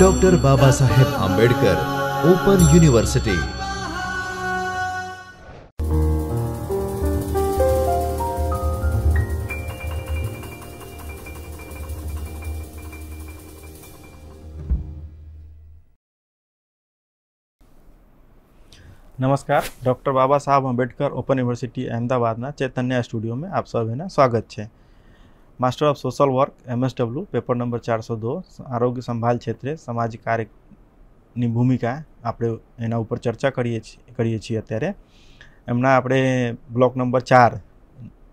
Doctor Baba Saheb Ambedkar open university नमस्कार doctor Baba Sahab Ambedkar open university Ahmedabad Chaitanya studio में आप सभी स्वागत है master of social work M S W paper number चार આરોગ્ય સંભાળ ક્ષેત્રે સામાજિક કાર્યની ભૂમિકા આપણે એના ઉપર ચર્ચા કરીએ છીએ કરીએ છીએ અત્યારે એમના આપણે બ્લોક નંબર ચાર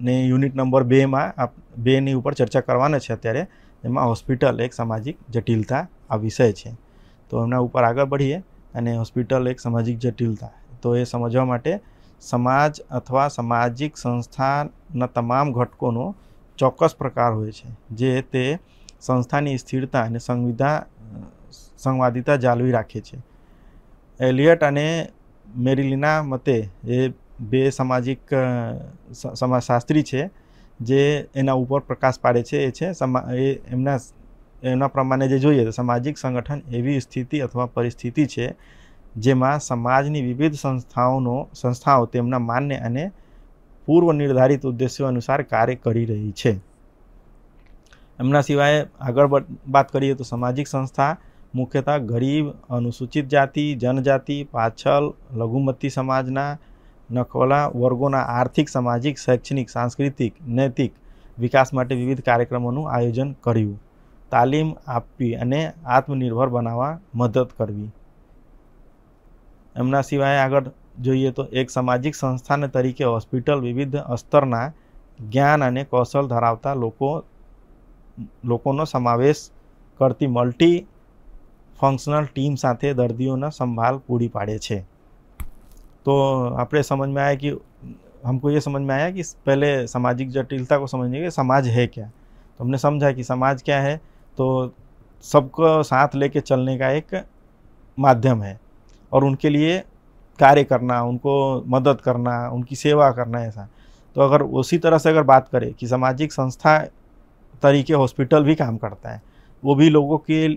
ને યુનિટ નંબર બેમાં બેની ઉપર ચર્ચા કરવાના છે અત્યારે એમાં હોસ્પિટલ એક સામાજિક જટિલતા આ વિષય છે તો એમના ઉપર આગળ વધીએ અને હોસ્પિટલ એક સામાજિક જટિલતા તો એ સમજવા માટે સમાજ અથવા સામાજિક સંસ્થાના તમામ ઘટકોનો ચોક્કસ પ્રકાર હોય છે જે તે સંસ્થાની સ્થિરતા અને સંવિધા સંવાદિતા જાળવી રાખે છે એલિયટ અને મેરિલીના મતે એ બે સામાજિક સમાજશાસ્ત્રી છે જે એના ઉપર પ્રકાશ પાડે છે એ છે સમા એ એમના એમના પ્રમાણે જે જોઈએ તો સામાજિક સંગઠન એવી સ્થિતિ અથવા પરિસ્થિતિ છે જેમાં સમાજની વિવિધ સંસ્થાઓનો સંસ્થાઓ તેમના માનને અને પૂર્વ નિર્ધારિત ઉદ્દેશ્યો અનુસાર કાર્ય કરી રહી છે એમના સિવાય આગળ વાત કરીએ તો સામાજિક સંસ્થા મુખ્યતઃ ગરીબ અનુસૂચિત જાતિ જનજાતિ પાછળ લઘુમતી સમાજના નખવલા વર્ગોના આર્થિક સામાજિક શૈક્ષણિક સાંસ્કૃતિક નૈતિક વિકાસ માટે વિવિધ કાર્યક્રમોનું આયોજન કર્યું તાલીમ આપવી અને આત્મનિર્ભર બનાવવા મદદ કરવી એમના સિવાય આગળ જોઈએ તો એક સામાજિક સંસ્થાને તરીકે હોસ્પિટલ વિવિધ સ્તરના જ્ઞાન અને કૌશલ ધરાવતા લોકો લોકોનો સમાવેશ કરતી મલ્ટી ફંક્શનલ ટીમ સાથે દર્દીઓનો સંભાળ પૂરી પાડે છે તો આપણે સમજમાં આયા કે हमको એ સમજમાં આયા કે પહેલા સામાજિક જટિલતાને સમજेंगे સમાજ હે કે તો हमने समझा कि समाज क्या है तो सबको साथ लेके चलने का एक माध्यम है और उनके लिए कार्य करना उनको मदद करना उनकी सेवा करना ऐसा तो अगर उसी तरह से अगर बात करें कि सामाजिक संस्था तरीके हॉस्पिटल भी काम करता है वो भी लोगों के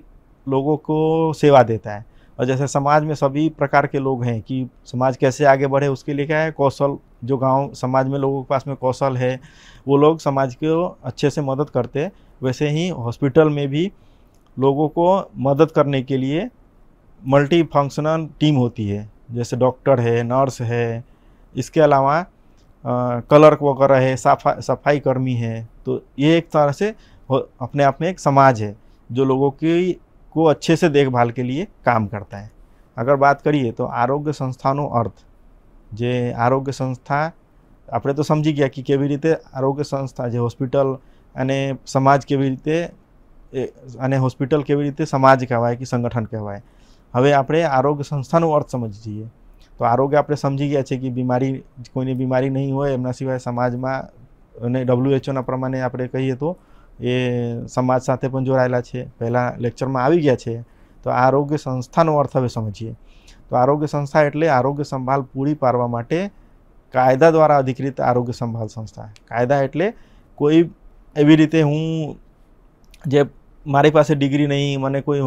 लोगों को सेवा देता है और जैसे समाज में सभी प्रकार के लोग हैं कि समाज कैसे आगे बढ़े उसके लिए क्या है कौशल जो गांव समाज में लोगों के पास में कौशल है वो लोग समाज को अच्छे से मदद करते वैसे ही हॉस्पिटल में भी लोगों को मदद करने के लिए मल्टी फंक्शनल टीम होती है जैसे डॉक्टर है नर्स है इसके अलावा कलर्क वगैरह है सफा सफाई कर्मी है तो ये एक तरह से अपने आप में एक समाज है जो लोगों की को अच्छे से देखभाल के लिए काम करता है अगर बात करिए तो आरोग्य संस्थानों अर्थ जे आरोग्य संस्था अपने तो समझी गया कि केवी रीते आरोग्य संस्था जो हॉस्पिटल अने समाज केवी रीते हॉस्पिटल केवी रीते समाज कहवाए कि संगठन कहवाए હવે આપણે આરોગ્ય સંસ્થાનો અર્થ સમજી જઈએ તો આરોગ્ય આપણે સમજી ગયા છીએ કે બીમારી કોઈને બીમારી નહીં હોય એમના સિવાય સમાજમાં અને ડબલ્યુએચઓના પ્રમાણે આપણે કહીએ તો એ સમાજ સાથે પણ જોડાયેલા છે પહેલાં લેક્ચરમાં આવી ગયા છે તો આરોગ્ય સંસ્થાનો અર્થ હવે સમજીએ તો આરોગ્ય સંસ્થા એટલે આરોગ્ય સંભાળ પૂરી પાડવા માટે કાયદા દ્વારા અધિકૃત આરોગ્ય સંભાળ સંસ્થા કાયદા એટલે કોઈ એવી રીતે હું જે મારી પાસે ડિગ્રી નહીં મને કોઈ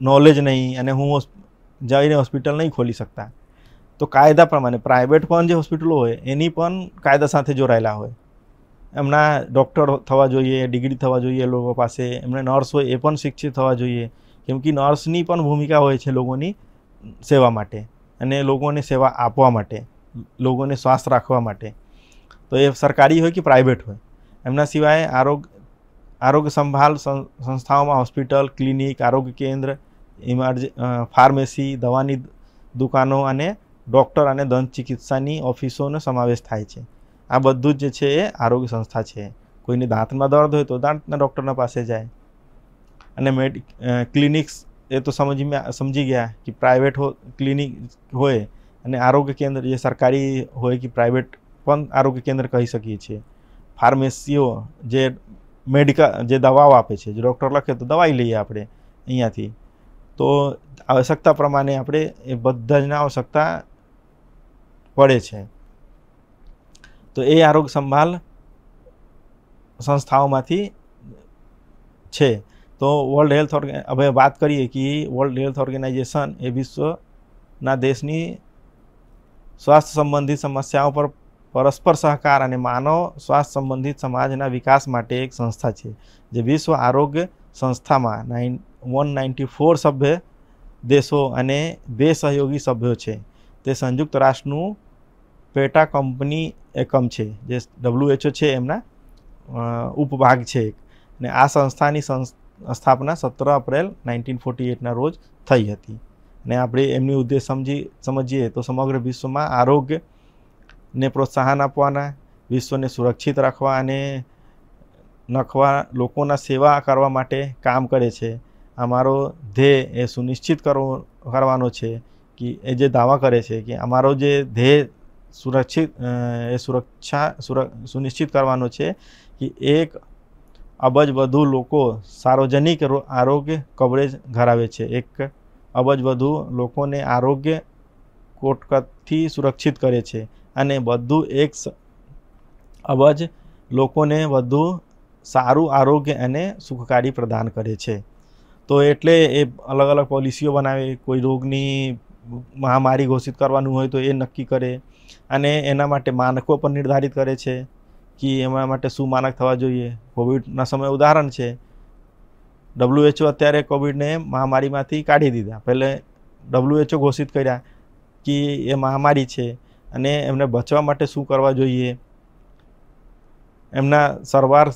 નોલેજ નહીં અને હું જઈને હોસ્પિટલ નહીં ખોલી શકતા તો કાયદા પ્રમાણે પ્રાઇવેટ પણ જે હોસ્પિટલો હોય એની પણ કાયદા સાથે જોડાયેલા હોય એમના ડૉક્ટર થવા જોઈએ ડિગ્રી થવા જોઈએ લોકો પાસે એમને નર્સ હોય એ પણ શિક્ષિત થવા જોઈએ કેમ કે નર્સની પણ ભૂમિકા હોય છે લોકોની સેવા માટે અને લોકોને સેવા આપવા માટે લોકોને શ્વાસ રાખવા માટે તો એ સરકારી હોય કે પ્રાઇવેટ હોય એમના સિવાય આરોગ્ય આરોગ્ય સંભાળ સંસ્થાઓમાં હોસ્પિટલ, ક્લિનિક, આરોગ્ય કેન્દ્ર, ઇમર્જન્સી ફાર્મસી, દવાની દુકાનો અને ડોક્ટર અને દંત ચિકિત્સાની ઓફિસોનો સમાવેશ થાય છે. આ બધું જે છે એ આરોગ્ય સંસ્થા છે. કોઈને દાંતમાં દર્દ હોય તો દાંતના ડોક્ટરના પાસે જાય. અને ક્લિનિક્સ એ તો સમજી મે સમજી ગયા કે પ્રાઇવેટ ક્લિનિક હોય અને આરોગ્ય કેન્દ્ર જે સરકારી હોય કે પ્રાઇવેટ પણ આરોગ્ય કેન્દ્ર કહી સકી છે. ફાર્મસીઓ જે મેડિકલ જે દવાઓ આપે છે જે ડૉક્ટર લખે તો દવાઈ લઈએ આપણે અહીંયાથી તો આવશ્યકતા પ્રમાણે આપણે એ બધા જના આવશ્યકતા પડે છે તો એ આરોગ્ય સંભાળ સંસ્થાઓમાંથી છે તો વર્લ્ડ હેલ્થ ઓર્ગે હવે વાત કરીએ કે વર્લ્ડ હેલ્થ ઓર્ગેનાઇઝેશન એ વિશ્વના દેશની સ્વાસ્થ્ય સંબંધિત સમસ્યાઓ પર परस्पर सहकार અને માનવ સ્વાસ્થ્ય સંબંધિત સમાજના વિકાસ માટે એક સંસ્થા છે જે વિશ્વ આરોગ્ય સંસ્થામાં 194 સભ્ય દેશો અને દે સહયોગી સભ્ય છે તે સંયુક્ત રાષ્ટ્રનું પેટા કંપની એકમ છે જે WHO છે એમના ઉપભાગ છે અને આ સંસ્થાની સ્થાપના 17 એપ્રિલ 1948 ના રોજ થઈ હતી અને આપણે એમની ઉદ્દેશ સમજી સમજીએ તો સમગ્ર વિશ્વમાં આરોગ્ય ને પ્રોત્સાહન આપવાના વિશ્વને સુરક્ષિત રાખવા અને નખવા લોકોના સેવા કરવા માટે કામ કરે છે અમારો ધ્યેય એ સુનિશ્ચિત કરવો કરવાનો છે કે એ જે દાવા કરે છે કે અમારો જે ધ્યેય સુરક્ષિત એ સુરક્ષા સુનિશ્ચિત કરવાનો છે કે એક અબજ વધુ લોકો સાર્વજનિક આરોગ્ય કવરેજ ધરાવે છે એક અબજ વધુ લોકોને આરોગ્ય કોટકથી સુરક્ષિત કરે છે અને બધું એક અવજ લોકોને વધુ સારું આરોગ્ય અને સુખકારી પ્રદાન કરે છે તો એટલે એ અલગ અલગ પોલિસીઓ બનાવે કોઈ રોગની મહામારી ઘોષિત કરવાનું હોય તો એ નક્કી કરે અને એના માટે માનકો પણ નિર્ધારિત કરે છે કે એમના માટે શું માનક થવા જોઈએ કોવિડના સમય ઉદાહરણ છે ડબલ્યુએચઓ અત્યારે કોવિડને મહામારીમાંથી કાઢી દીધા પહેલે ડબલ્યુએચઓ ઘોષિત કર્યા કે એ મહામારી છે અને એમને બચવા માટે શું કરવા જોઈએ એમના સારવાર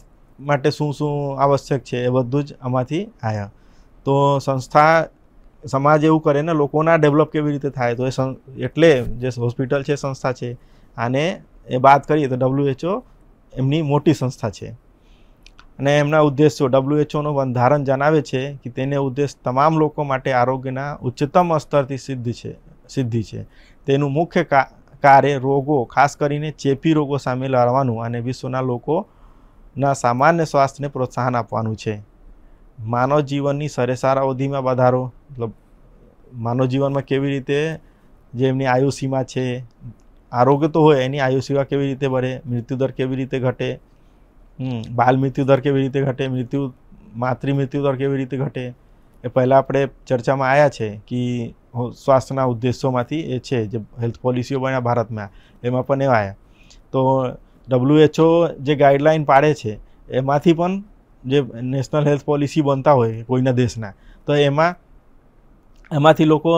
માટે શું શું આવશ્યક છે એ બધું જ આમાંથી આવ્યા તો સંસ્થા સમાજ એવું કરે ને લોકોના ડેવલપ કેવી રીતે થાય તો એ એટલે જે હોસ્પિટલ છે સંસ્થા છે આને એ વાત કરીએ તો ડબ્લ્યુએચઓ એમની મોટી સંસ્થા છે અને એમના ઉદ્દેશો ડબલ્યુએચઓનું બંધારણ જણાવે છે કે તેને ઉદ્દેશ તમામ લોકો માટે આરોગ્યના ઉચ્ચતમ સ્તરથી સિદ્ધ છે સિદ્ધિ છે તેનું મુખ્ય કારે રોગો ખાસ કરીને ચેપી રોગો સામે લડવાનું અને વિશ્વના લોકો ના સામાન્ય સ્વાસ્થને પ્રોત્સાહન આપવાનું છે માનવ જીવનની સરેરાશ આયુધિમાં વધારો મતલબ માનવ જીવનમાં કેવી રીતે જેમની આયુસીમાં છે આરોગ્યતો હોય એની આયુસીવા કેવી રીતે બરે મૃત્યુદર કેવી રીતે ઘટે બાળ મૃત્યુદર કેવી રીતે ઘટે મૃત્યુ માતૃ મૃત્યુદર કેવી રીતે ઘટે એ પહેલા આપણે ચર્ચામાં આયા છે કે ઓ સ્વાસ્થ્યના ઉદ્દેશ્યોમાંથી એ છે જે હેલ્થ પોલિસીઓ બની આ ભારત માં એમાં પણ એવા તો WHO જે ગાઈડલાઈન પાડે છે એમાંથી પણ જે નેશનલ હેલ્થ પોલિસી બનતા હોય કોઈના દેશના તો એમાં એમાંથી લોકો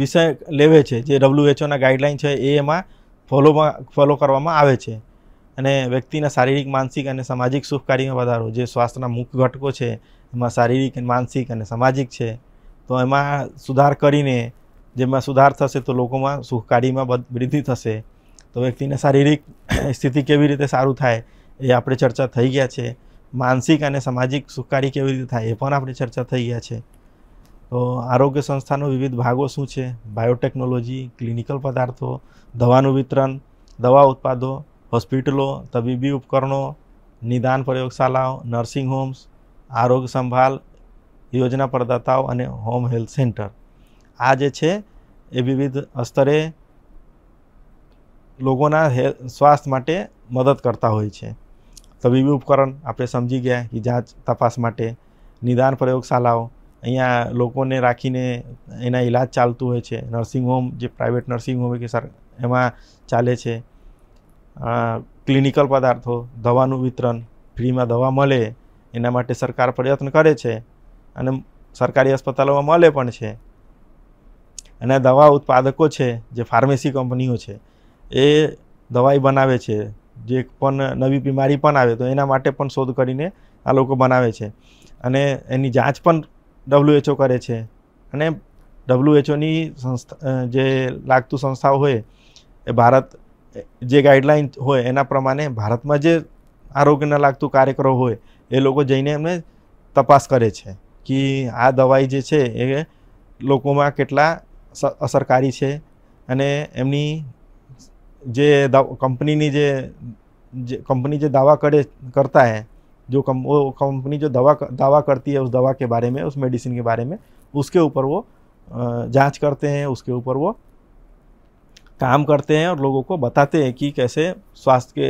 વિષય લેવે છે જે WHO ના ગાઈડલાઈન છે એ એમાં ફોલો ફોલો કરવામાં આવે છે અને વ્યક્તિના શારીરિક માનસિક અને સામાજિક સુખકારીમાં પધારો જે સ્વાસ્થ્યના મુખ્ય ઘટકો છે એમાં શારીરિક અને માનસિક અને સામાજિક છે તો એમાં સુધાર કરીને જેમાં સુધાર થશે તો લોકોમાં સુખકારીમાં વૃદ્ધિ થશે તો એ કીને શારીરિક સ્થિતિ કેવી રીતે સારું થાય એ આપણે ચર્ચા થઈ ગયા છે માનસિક અને સામાજિક સુખકારી કેવી રીતે થાય એ પણ આપણે ચર્ચા થઈ ગયા છે તો આરોગ્ય સંસ્થાનો વિવિધ ભાગો શું છે બાયોટેકનોલોજી ક્લિનિકલ પદાર્થો દવાનું વિતરણ દવા ઉત્પાદો હોસ્પિટલો તબીબી ઉપકરણો નિદાન પ્રયોગશાળાઓ નર્સિંગ હોમ્સ આરોગ્ય સંભાળ યોજના પરદાતાવ અને હોમ હેલ્થ સેન્ટર આ જે છે એ વિવિધ સ્તરે લોકોના હેલ્થ સ્વાસ્થ્ય માટે મદદ કરતા હોય છે તબીય ઉપકરણ આપણે સમજી ગયા કે જાચ તપાસ માટે નિદાન પ્રયોગશાળાઓ અહીંયા લોકોને રાખીને એના इलाज ચાલતું હોય છે નર્સિંગ હોમ જે પ્રાઇવેટ નર્સિંગ હોમ હોય કે સર એમાં ચાલે છે આ ક્લિનિકલ પદાર્થો દવાનું વિતરણ ફ્રીમાં દવા મળે એના માટે સરકાર પ્રયત્ન કરે છે અને સરકારી અસ્પતાલોમાં મળે પણ છે અને દવા ઉત્પાદકો છે જે ફાર્મેસી કંપનીઓ છે એ દવાઈ બનાવે છે જે પણ નવી બીમારી પણ આવે તો એના માટે પણ શોધ કરીને આ લોકો બનાવે છે અને એની જાંચ પણ ડબલ્યુએચઓ કરે છે અને ડબલ્યુએચઓની સંસ્થા જે લાગતું સંસ્થાઓ હોય એ ભારત જે ગાઈડલાઇન હોય એના પ્રમાણે ભારતમાં જે આરોગ્યને લાગતું કાર્યક્રમ હોય એ લોકો જઈને એમને તપાસ કરે છે कि दवाई जे छे ए છે એ લોકોમાં असरकारी छे अने एमनी जे कंपनी नी जे कंपनी जो दावा करे करता है जो कम वो कंपनी जो दवा दावा करती है उस दवा के बारे में उस मेडिसिन के बारे में उसके ऊपर वो जांच करते हैं उसके ऊपर वो काम करते हैं और लोगों को बताते हैं कि कैसे स्वास्थ्य के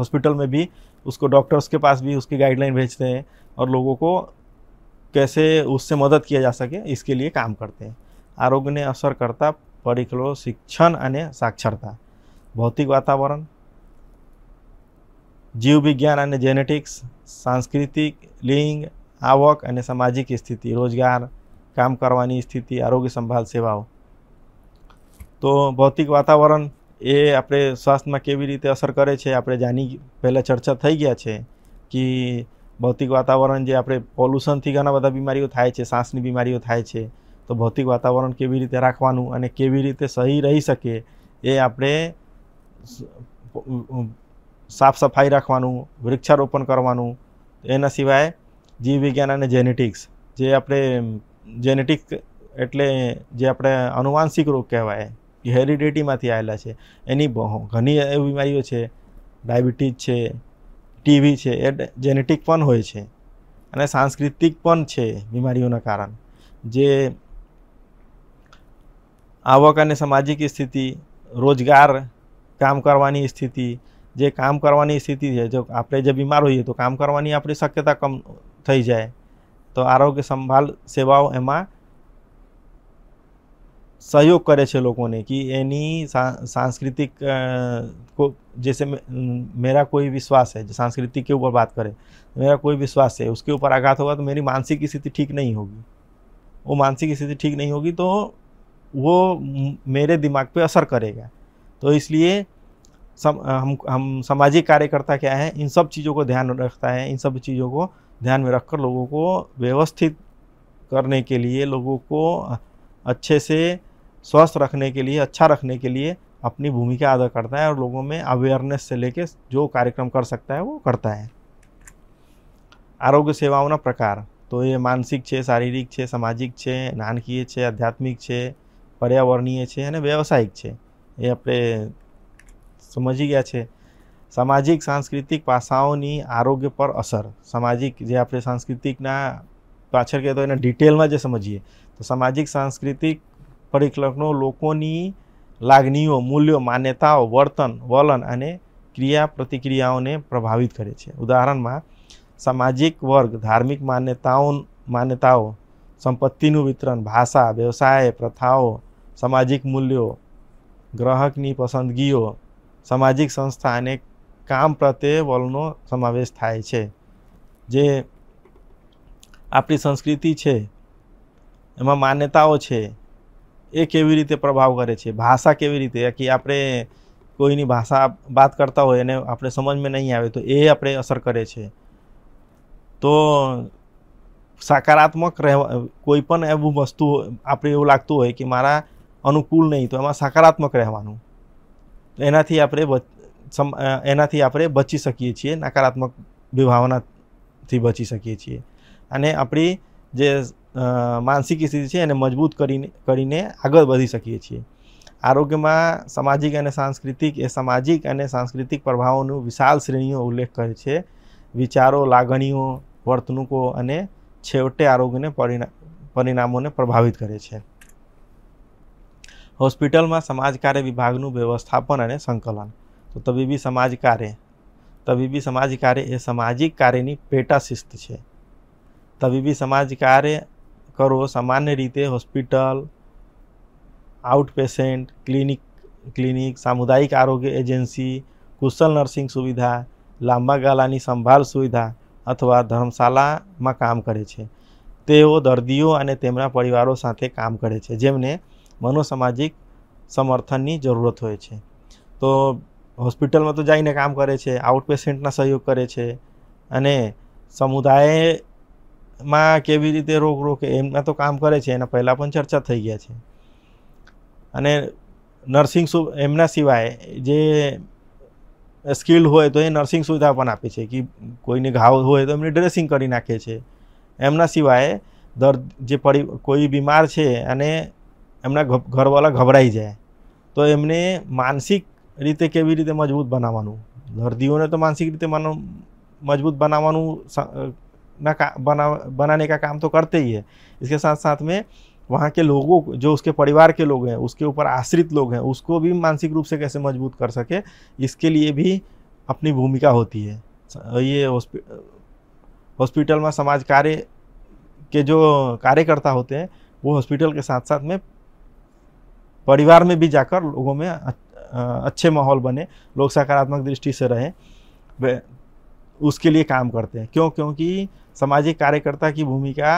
हॉस्पिटल में भी उसको डॉक्टर्स के पास भी उसकी गाइडलाइन भेजते हैं और लोगों को कैसे उससे मदद किया जा सके इसके लिए काम करते हैं આરોગ્યને અસર કરતા પરિકલો શિક્ષણ અને સાક્ષરતા ભૌતિક વાતાવરણ જીવવિજ્ઞાન અને જેનેટિક્સ સાંસ્કૃતિક લિંગ આવક અને સામાજિક સ્થિતિ રોજગાર કામ કરવાની સ્થિતિ આરોગ્ય સંભાળ સેવાઓ તો ભૌતિક વાતાવરણ એ આપણે સ્વાસ્થ્યમાં કેવી રીતે અસર કરે છે આપણે જાણી પહેલાં ચર્ચા થઈ ગયા છે કે ભૌતિક વાતાવરણ જે આપણે પોલ્યુશનથી ઘણા બધા બીમારીઓ થાય છે શ્વાસની બીમારીઓ થાય છે તો ભૌતિક વાતાવરણ કેવી રીતે રાખવાનું અને કેવી રીતે સહી રહી શકે એ આપણે સાફ સફાઈ રાખવાનું વૃક્ષારોપણ કરવાનું એના સિવાય જીવ વિજ્ઞાન અને જેનેટિક્સ જે આપણે જેનેટિક એટલે જે આપણે આનુવાંશિક રોગ કહેવાય હેરિડિટીમાંથી આવેલા છે એની ઘણી એવી બીમારીઓ છે ડાયાબિટીસ છે टीवी છે એ генеટિક પન હોય છે અને સાંસ્કૃતિક પન છે બીમારીઓના કારણ જે આવક અને સામાજિક સ્થિતિ રોજગાર કામ કરવાની સ્થિતિ જે કામ કરવાની સ્થિતિ છે જો આપણે જે બીમાર હોઈએ તો કામ કરવાની આપણી ક્ષમતા કમ થઈ જાય તો આરોગ્ય સંભાળ સેવાઓ એમાં सहयोग करे કરે लोगों ने कि એની सांस्कृतिक को जैसे मेरा कोई विश्वास है सांस्कृति के ऊपर बात करें मेरा कोई विश्वास है उसके ऊपर आघात होगा तो मेरी मानसिक स्थिति ठीक नहीं होगी वो मानसिक स्थिति ठीक नहीं होगी तो वो मेरे दिमाग पे असर करेगा तो इसलिए सम, हम हम सामाजिक कार्यकर्ता क्या है इन सब चीज़ों को ध्यान रखता है इन सब चीज़ों को ध्यान में रखकर लोगों को व्यवस्थित करने के लिए लोगों को अच्छे से स्वस्थ रखने के लिए अच्छा रखने के लिए अपनी भूमिका अदा करता है और लोगों में अवेयरनेस से लेके जो कार्यक्रम कर सकता है वो करता है आरोग्य सेवाओं ना प्रकार तो ये मानसिक छे शारीरिक छे सामाजिक छे नानकीय छे आध्यात्मिक छे पर्यावरणीय छे है व्यावसायिक छे ये अपने समझ ही गया छे सामाजिक सांस्कृतिक पासाओं की आरोग्य पर असर सामाजिक जे आप सांस्कृतिक ना पाचड़ के तो डिटेल में जो समझिए तो सामाजिक सांस्कृतिक પરિકળકનો લોકોની લાગણીઓ મૂલ્યો માન્યતાઓ વર્તન વલણ અને ક્રિયાપ્રતિક્રિયાઓને પ્રભાવિત કરે છે ઉદાહરણમાં સામાજિક વર્ગ ધાર્મિક માન્યતાઓ માન્યતાઓ સંપત્તિનું વિતરણ ભાષા વ્યવસાયે પ્રથાઓ સામાજિક મૂલ્યો ગ્રાહકની પસંદગીઓ સામાજિક સંસ્થા અને કામ પ્રત્યે વલણો સમાવેશ થાય છે જે આપણી સંસ્કૃતિ છે એમાં માન્યતાઓ છે એ કેવી રીતે પ્રભાવ કરે છે ભાષા કેવી રીતે કે આપણે કોઈની ભાષા વાત કરતા હોય અને આપણે સમજમાં નહીં આવે તો એ આપણે અસર કરે છે તો સકારાત્મક રહેવા કોઈ પણ એવું વસ્તુ આપણે એવું લાગતું હોય કે મારા અનુકૂળ નહીં તો એમાં સકારાત્મક રહેવાનું એનાથી આપણે એનાથી આપણે બચી શકીએ છીએ નકારાત્મક વિભાવનાથી બચી શકીએ છીએ અને આપણી જે માનસિક સ્થિતિ છે એને મજબૂત કરીને કરીને આગળ વધી શકીએ છીએ આરોગ્યમાં સામાજિક અને સાંસ્કૃતિક એ સામાજિક અને સાંસ્કૃતિક પ્રભાવોનું વિશાળ શ્રેણીઓ ઉલ્લેખ કરે છે વિચારો લાગણીઓ વર્તણૂકો અને છેવટે આરોગ્યને પરિણા પરિણામોને પ્રભાવિત કરે છે હોસ્પિટલમાં સમાજકાર્ય વિભાગનું વ્યવસ્થાપન અને સંકલન તો તબીબી સમાજકાર્ય તબીબી સમાજકાર્ય એ સામાજિક કાર્યની પેટા શિસ્ત છે તબીબી સમાજકાર્ય કરો સામાન્ય રીતે hospital out patient clinic clinic સામુદાયિક આરોગ્ય એજન્સી કુશલ નર્સિંગ સુવિધા લાંબા ગાળાની સંભાળ સુવિધા અથવા ધર્મશાલામાં કામ કરે છે તેઓ દર્દીઓ અને તેમના પરિવારો સાથે કામ કરે છે જેમને મનોસામાજિક સમર્થનની જરૂરત હોય છે તો હોસ્પિટલમાં તો જઈને કામ કરે છે આઉટ પેશન્ટના સહયોગ કરે છે અને સમુદાયે માં કેવી રીતે રોગ રોકે એમના તો કામ કરે છે એના પહેલાં પણ ચર્ચા થઈ ગયા છે અને નર્સિંગ સુ એમના સિવાય જે સ્કિલ્ડ હોય તો એ નર્સિંગ સુવિધા પણ આપે છે કે કોઈને ઘાવ હોય તો એમને ડ્રેસિંગ કરી નાખે છે એમના સિવાય દર્દ જે પડી કોઈ બીમાર છે અને એમના ઘરવાળા ગભરાઈ જાય તો એમને માનસિક રીતે કેવી રીતે મજબૂત બનાવવાનું દર્દીઓને તો માનસિક રીતે મજબૂત બનાવવાનું ना का बना बनाने का काम तो करते ही है इसके साथ साथ में वहाँ के लोगों जो उसके परिवार के लोग हैं उसके ऊपर आश्रित लोग हैं उसको भी मानसिक रूप से कैसे मजबूत कर सके इसके लिए भी अपनी भूमिका होती है ये हॉस्पिटल में समाज कार्य के जो कार्यकर्ता होते हैं वो हॉस्पिटल के साथ साथ में परिवार में भी जाकर लोगों में अच्छे माहौल बने लोग सकारात्मक दृष्टि से रहें उसके लिए काम करते हैं क्यों क्योंकि सामाजिक कार्यकर्ता की भूमिका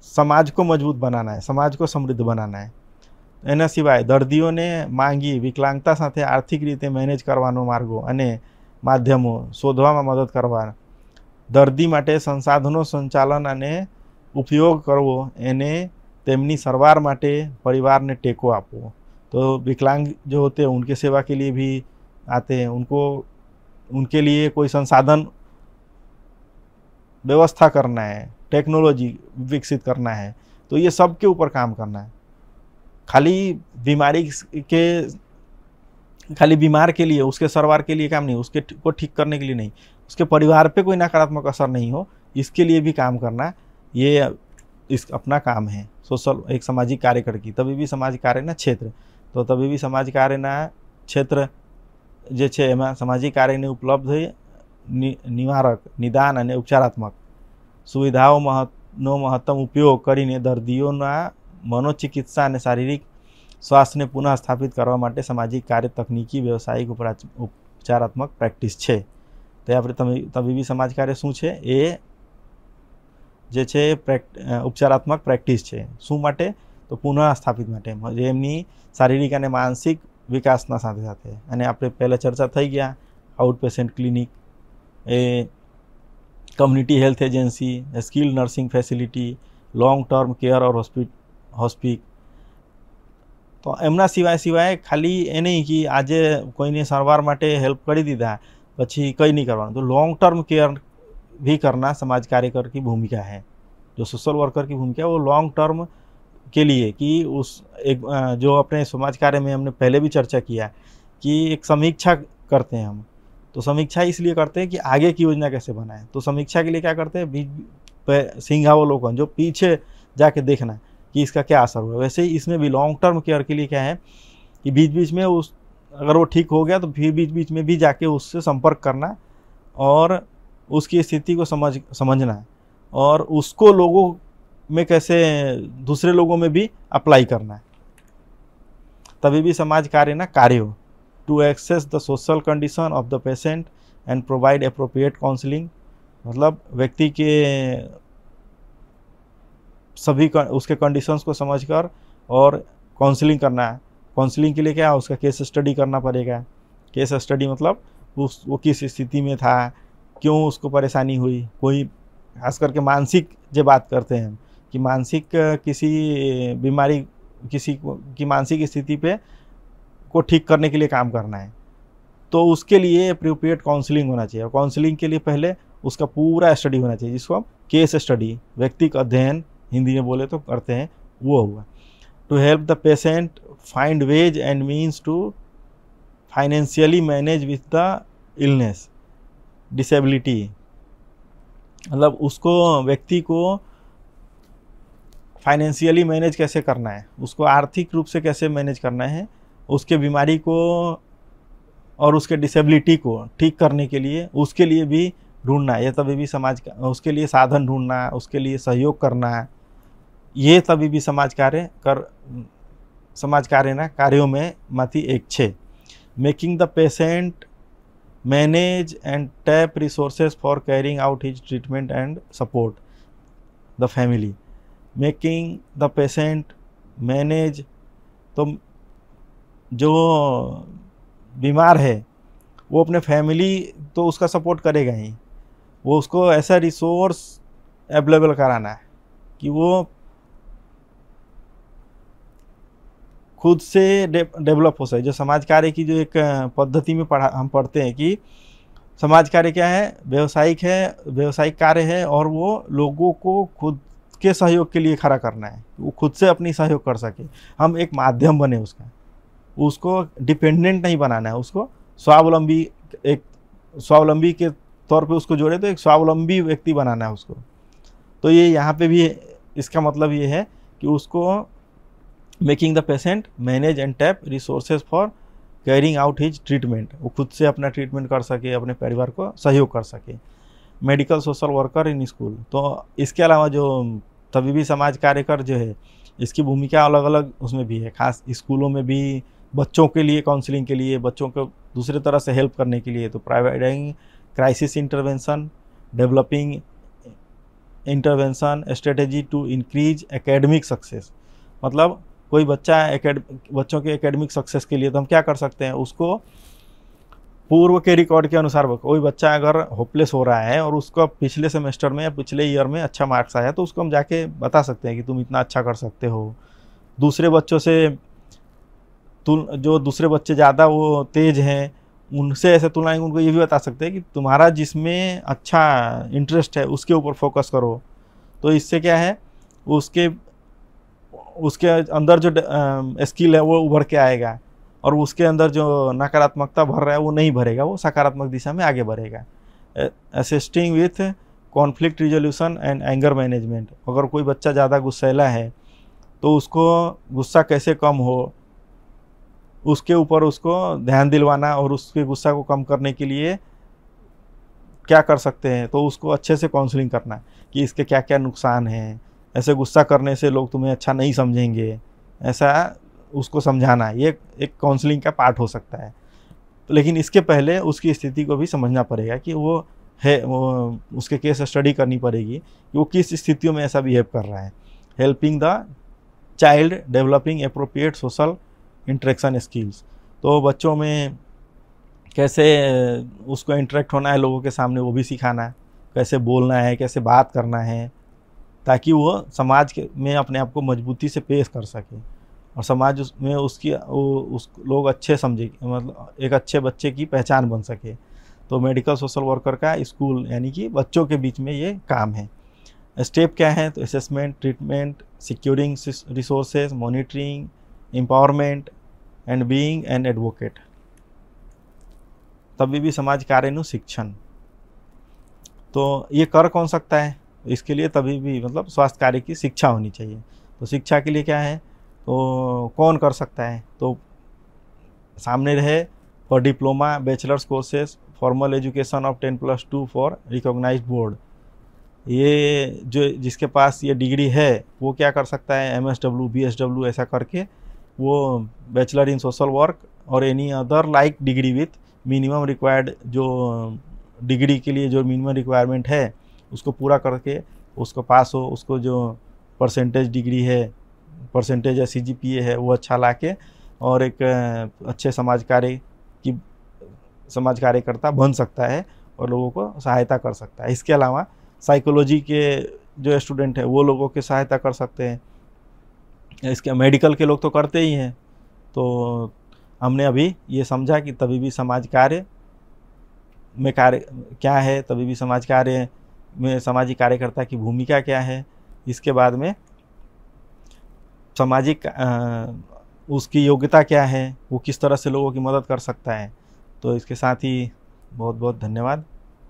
समाज को मजबूत बनाना है સમાજ કો સમૃદ્ધ બનાના હે એના સિવાય દર્દીઓને માંગી વિકલાંગતા સાથે આર્થિક રીતે મેનેજ કરવાનો માર્ગો અને માધ્યમો શોધવામાં મદદ કરવા દર્દી માટે સંસાધનો સંચાલન અને ઉપયોગ કરવો એને તેમની સરવાર માટે પરિवारને ટેકો આપવો तो विकलांग जो होते हैं उनके सेवा के लिए भी आते हैं उनको उनके लिए कोई संसाधन व्यवस्था करना है टेक्नोलॉजी विकसित करना है तो ये सब के ऊपर काम करना है खाली बीमारी के खाली बीमार के लिए उसके सरवार के लिए काम नहीं उसके को ठीक करने के लिए नहीं उसके परिवार पे कोई नकारात्मक असर नहीं हो इसके लिए भी काम करना ये इस अपना काम है सोशल एक सामाजिक कर की तभी भी समाज कार्य ना क्षेत्र तो तभी તો कार्य સમાજ क्षेत्र ક્ષેત્ર જે सामाजिक कार्य नहीं उपलब्ध है નિવારક નિદાન અને ઉપચારાત્મક સુવિધાઓનો મહત્નો મહત્તમ ઉપયોગ કરીને દર્દીઓના મનોચિકિત્સા અને શારીરિક સ્વાસ્થ્યને પુનઃસ્થાપિત કરવા માટે સમાજી કાર્ય તકનીકી વ્યવસાયિક ઉપચારાત્મક પ્રેક્ટિસ છે ત્યાં આપણે તમે તો વિવી સમાજ કાર્ય શું છે એ જે છે ઉપચારાત્મક પ્રેક્ટિસ છે શું માટે તો પુનઃસ્થાપિત માટે જેમની શારીરિક અને માનસિક વિકાસના સાથે સાથે અને આપણે પહેલા ચર્ચા થઈ ગયા out patient clinic community health agency skilled nursing facility long term care और हॉस्पिक तो एमना सीवाय सिवाय खाली ए नहीं कि आज कोई ने सारवार हेल्प कर दीदा पची कहीं नहीं करवा तो लॉन्ग टर्म केयर भी करना समाज कार्यकर की भूमिका है जो सोशल वर्कर की भूमिका है वो लॉन्ग टर्म के लिए कि उस एक जो अपने समाज कार्य में हमने पहले भी चर्चा किया कि एक समीक्षा करते हैं हम तो समीक्षा इसलिए करते हैं कि आगे की योजना कैसे बनाए तो समीक्षा के लिए क्या करते हैं बीच सिंघावलोकन जो पीछे जाके देखना है कि इसका क्या असर हुआ वैसे ही इसमें भी लॉन्ग टर्म केयर के लिए क्या है कि बीच बीच में उस अगर वो ठीक हो गया तो फिर बीच बीच में भी जाके उससे संपर्क करना और उसकी स्थिति को समझ समझना और उसको लोगों में कैसे दूसरे लोगों में भी अप्लाई करना है तभी भी समाज कार्य ना कार्य हो to access the social condition of the patient and provide appropriate counseling मतलब व्यक्ति के सभी उसके कंडीशंस को समझकर और काउंसलिंग करना है काउंसलिंग के लिए क्या है उसका केस स्टडी करना पड़ेगा केस स्टडी मतलब उस वो किस स्थिति में था क्यों उसको परेशानी हुई कोई खास करके मानसिक जो बात करते हैं कि मानसिक किसी बीमारी किसी की मानसिक स्थिति पे को ठीक करने के लिए काम करना है तो उसके लिए अप्रोप्रिएट काउंसलिंग होना चाहिए और काउंसलिंग के लिए पहले उसका पूरा स्टडी होना चाहिए जिसको हम केस स्टडी व्यक्तिक अध्ययन हिंदी में बोले तो करते हैं वो हुआ to help the patient find ways and means to financially manage with the illness disability मतलब उसको व्यक्ति को फाइनेंशियली मैनेज कैसे करना है उसको आर्थिक रूप से कैसे मैनेज करना है उसके बीमारी को और उसके डिसेबिलिटी को ठीक करने के लिए उसके लिए भी ढूंढना ये तभी भी समाज का उसके लिए साधन ढूंढना उसके लिए सहयोग करना ये तभी भी समाज कार्य कर समाज कार्य ना कार्यों में माती एक छे making the patient manage and tap resources for carrying out his treatment and support the family making the patient manage तो जो बीमार है वो अपने फैमिली तो उसका सपोर्ट करेगा ही वो उसको ऐसा रिसोर्स अवेलेबल कराना है कि वो खुद से डेवलप हो सके जो समाज कार्य की जो एक पद्धति में पढ़ा हम पढ़ते हैं कि समाज कार्य क्या है व्यवसायिक है व्यवसायिक कार्य है और वो लोगों को खुद के सहयोग के लिए खड़ा करना है वो खुद से अपनी सहयोग कर सके हम एक माध्यम बने उसका उसको डिपेंडेंट नहीं बनाना है उसको स्वावलंबी एक स्वावलंबी के तौर पे उसको जोड़े तो एक स्वावलंबी व्यक्ति बनाना है उसको तो ये यहाँ पे भी इसका मतलब ये है कि उसको making the patient manage and tap resources for carrying out his treatment वो खुद से अपना ट्रीटमेंट कर सके अपने परिवार को सहयोग कर सके medical social worker in school तो इसके अलावा जो तबीबी समाज कार्यकर जो है इसकी भूमिका अलग अलग उसमें भी है खास स्कूलों में भी बच्चों के लिए काउंसलिंग के लिए बच्चों को दूसरे तरह से हेल्प करने के लिए तो providing crisis intervention developing intervention strategy to increase academic success मतलब कोई बच्चा है बच्चों के एकेडमिक सक्सेस के लिए तो हम क्या कर सकते हैं उसको पूर्व के रिकॉर्ड के अनुसार कोई बच्चा अगर होपलेस हो रहा है और उसका पिछले सेमेस्टर में या पिछले ईयर में अच्छा मार्क्स आया तो उसको हम जाके बता सकते हैं कि तुम इतना अच्छा कर सकते हो दूसरे बच्चों से तुल जो दूसरे बच्चे ज़्यादा वो तेज़ हैं उनसे ऐसे तुलना उनको ये भी बता सकते हैं कि तुम्हारा जिसमें अच्छा इंटरेस्ट है उसके ऊपर फोकस करो तो इससे क्या है उसके उसके अंदर जो स्किल है वो उभर के आएगा और उसके अंदर जो नकारात्मकता भर रहा है वो नहीं भरेगा वो सकारात्मक दिशा में आगे बढ़ेगा assisting with conflict resolution and anger management अगर कोई बच्चा ज़्यादा गुस्सैला है तो उसको गुस्सा कैसे कम हो उसके ऊपर उसको ध्यान दिलवाना और उसके गुस्सा को कम करने के लिए क्या कर सकते हैं तो उसको अच्छे से काउंसलिंग करना कि इसके क्या क्या नुकसान हैं ऐसे गुस्सा करने से लोग तुम्हें अच्छा नहीं समझेंगे ऐसा उसको समझाना ये एक काउंसलिंग का पार्ट हो सकता है तो लेकिन इसके पहले उसकी स्थिति को भी समझना पड़ेगा कि वो है वो उसके केस स्टडी करनी पड़ेगी कि वो किस स्थितियों में ऐसा बिहेव कर रहा है helping the child developing appropriate social interaction skills तो बच्चों में कैसे उसको इंटरेक्ट होना है लोगों के सामने वो भी सिखाना है कैसे बोलना है कैसे बात करना है ताकि वो समाज के में अपने आप को मजबूती से पेश कर सके और समाज उस, में उसकी वो उस लोग अच्छे समझे मतलब एक अच्छे बच्चे की पहचान बन सके तो मेडिकल सोशल वर्कर का स्कूल यानी कि बच्चों के बीच में ये काम है स्टेप क्या है तो assessment treatment securing resources monitoring empowerment and being an advocate तभी भी समाज नु शिक्षण तो ये कर कौन सकता है इसके लिए तभी भी मतलब स्वास्थ्य कार्य की शिक्षा होनी चाहिए तो शिक्षा के लिए क्या है तो कौन कर सकता है तो सामने रहे for diploma bachelors courses formal education of ten plus two for recognize board ये जो जिसके पास ये डिग्री है वो क्या कर सकता है M S W B S W ऐसा करके वो बैचलर इन सोशल वर्क और any other like degree with minimum required जो डिग्री के लिए जो मिनिमम रिक्वायरमेंट है उसको पूरा करके उसको पास हो उसको जो परसेंटेज डिग्री है परसेंटेज या सी है वो अच्छा ला के और एक अच्छे समाज कार्य की समाज कार्यकर्ता बन सकता है और लोगों को सहायता कर सकता है इसके अलावा साइकोलॉजी के जो स्टूडेंट है वो लोगों की सहायता कर सकते हैं इसके मेडिकल के लोग तो करते ही हैं तो हमने अभी ये समझा कि तभी भी समाज कार्य में कार्य क्या है तभी भी समाज कार्य में सामाजिक कार्यकर्ता की भूमिका क्या है इसके बाद में सामाजिक उसकी योग्यता क्या है वो किस तरह से लोगों की मदद कर सकता है तो इसके साथ ही बहुत बहुत धन्यवाद